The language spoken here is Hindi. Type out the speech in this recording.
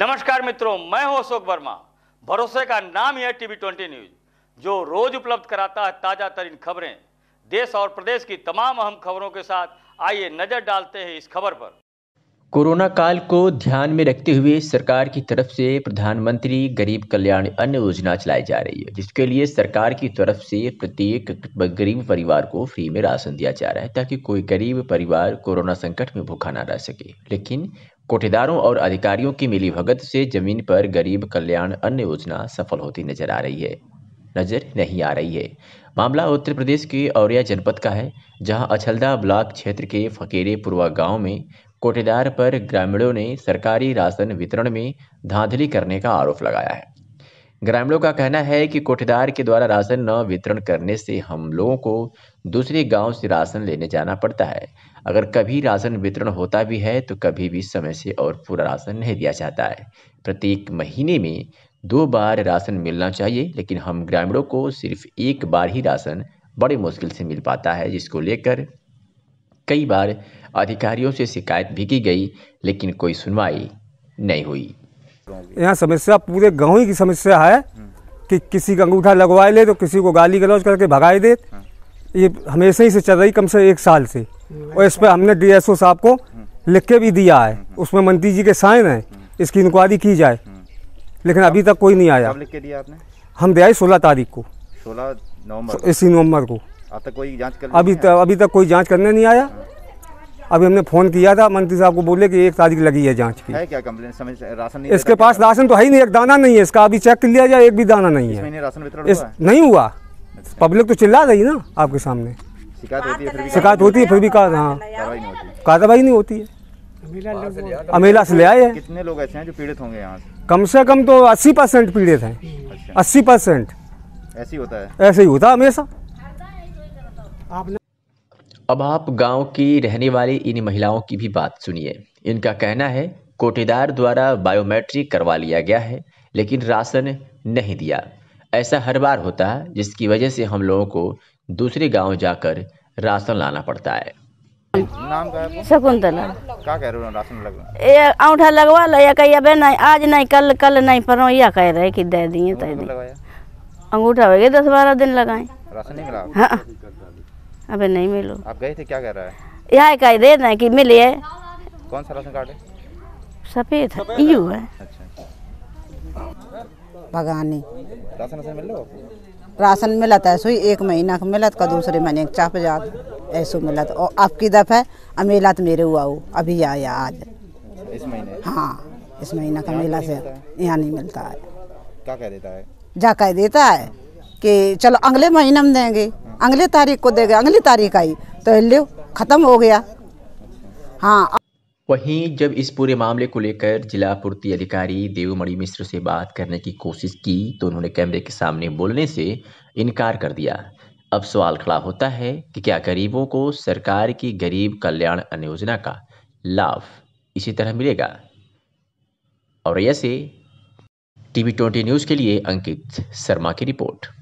नमस्कार मित्रों मैं हूं अशोक वर्मा भरोसे का नाम है टीवी ट्वेंटी न्यूज जो रोज उपलब्ध कराता है ताजा तरीन खबरें देश और प्रदेश की तमाम अहम खबरों के साथ आइए नजर डालते हैं इस खबर पर कोरोना काल को ध्यान में रखते हुए सरकार की तरफ से प्रधानमंत्री गरीब कल्याण अन्न योजना चलाई जा रही है जिसके लिए सरकार की तरफ से प्रत्येक गरीब परिवार को फ्री में राशन दिया जा रहा है ताकि कोई गरीब परिवार कोरोना संकट में भूखा ना रह सके लेकिन कोठेदारों और अधिकारियों की मिलीभगत से जमीन पर गरीब कल्याण अन्न योजना सफल होती नजर आ रही है नजर नहीं आ रही है मामला उत्तर प्रदेश के औरिया जनपद का है जहां अछलदा ब्लॉक क्षेत्र के फकीरे पुरवा गांव में कोटेदार पर ग्रामीणों ने सरकारी राशन वितरण में धांधली करने का आरोप लगाया है ग्रामीणों का कहना है कि कोठेदार के द्वारा राशन न वितरण करने से हम लोगों को दूसरे गांव से राशन लेने जाना पड़ता है अगर कभी राशन वितरण होता भी है तो कभी भी समय से और पूरा राशन नहीं दिया जाता है प्रत्येक महीने में दो बार राशन मिलना चाहिए लेकिन हम ग्रामीणों को सिर्फ एक बार ही राशन बड़ी मुश्किल से मिल पाता है जिसको लेकर कई बार अधिकारियों से शिकायत भी की गई लेकिन कोई सुनवाई नहीं हुई यहाँ समस्या पूरे गाँव ही की समस्या है कि किसी का अंगूठा लगवा ले तो किसी को गाली गलौज करके भगाई दे ये हमेशा ही से चल रही कम से एक साल से और इस पर हमने डीएसओ साहब को लिख के भी दिया है उसमें मंत्री जी के साइन है इसकी इंक्वायरी की जाए लेकिन अभी तक कोई नहीं आया लिख के दिया आपने हम दिया सोलह तारीख को सोलह नवम्बर इसी नवम्बर को अभी तक अभी तक कोई जाँच करने नहीं आया अभी हमने फ़ोन किया था मंत्री साहब को बोले कि एक तारीख लगी है जांच की है क्या कंप्लेंट समझ राशन नहीं इसके पास राशन तो है ही नहीं एक दाना नहीं है इसका अभी चेक कर लिया जाए एक भी दाना नहीं है राशन वितरण इस नहीं हुआ अच्छा। पब्लिक तो चिल्ला रही ना आपके सामने शिकायत होती है फिर भी हाँ कार्रवाई नहीं होती है अमेला से ले आए हैं कितने लोग ऐसे हैं जो पीड़ित होंगे यहाँ कम से कम तो अस्सी परसेंट पीड़ित है अच्छा। अस्सी परसेंट ऐसे ही होता है ऐसे ही होता है हमेशा आपने अब आप गांव की रहने वाली इन महिलाओं की भी बात सुनिए इनका कहना है कोटेदार द्वारा बायोमेट्रिक करवा लिया गया है लेकिन राशन नहीं दिया ऐसा हर बार होता है जिसकी वजह से हम लोगों को दूसरे गांव जाकर राशन लाना पड़ता है नाम का है शकुंतला का कह रहे राशन ये लगवा लिया कही नहीं आज नहीं कल कल नहीं पर कह रहे कि दे दिए अंगूठा हो गया दस बारह दिन लगाए राशन नहीं अबे नहीं मिलो आप गए थे क्या कह रहा है यहाँ का दे ना कि मिली है कौन सा राशन कार्ड है सफेद है यू है अच्छा, अच्छा। भगानी राशन राशन मिल राशन मिला था है ही एक महीना का मिला का दूसरे महीने चाप जात मिला था और अब की दफ़ है तो मेरे हुआ हो अभी आया आज इस महीने हाँ इस महीना का मेला से यहाँ नहीं मिलता है क्या कह देता है जा कह देता है कि चलो अगले महीने में देंगे अगली तारीख को देगा अगली तारीख आई तो लो ख़त्म हो गया हाँ वहीं जब इस पूरे मामले को लेकर जिला पूर्ति अधिकारी देवमणि मिश्र से बात करने की कोशिश की तो उन्होंने कैमरे के सामने बोलने से इनकार कर दिया अब सवाल खड़ा होता है कि क्या गरीबों को सरकार की गरीब कल्याण अन्य योजना का लाभ इसी तरह मिलेगा और ऐसे टीवी ट्वेंटी न्यूज़ के लिए अंकित शर्मा की रिपोर्ट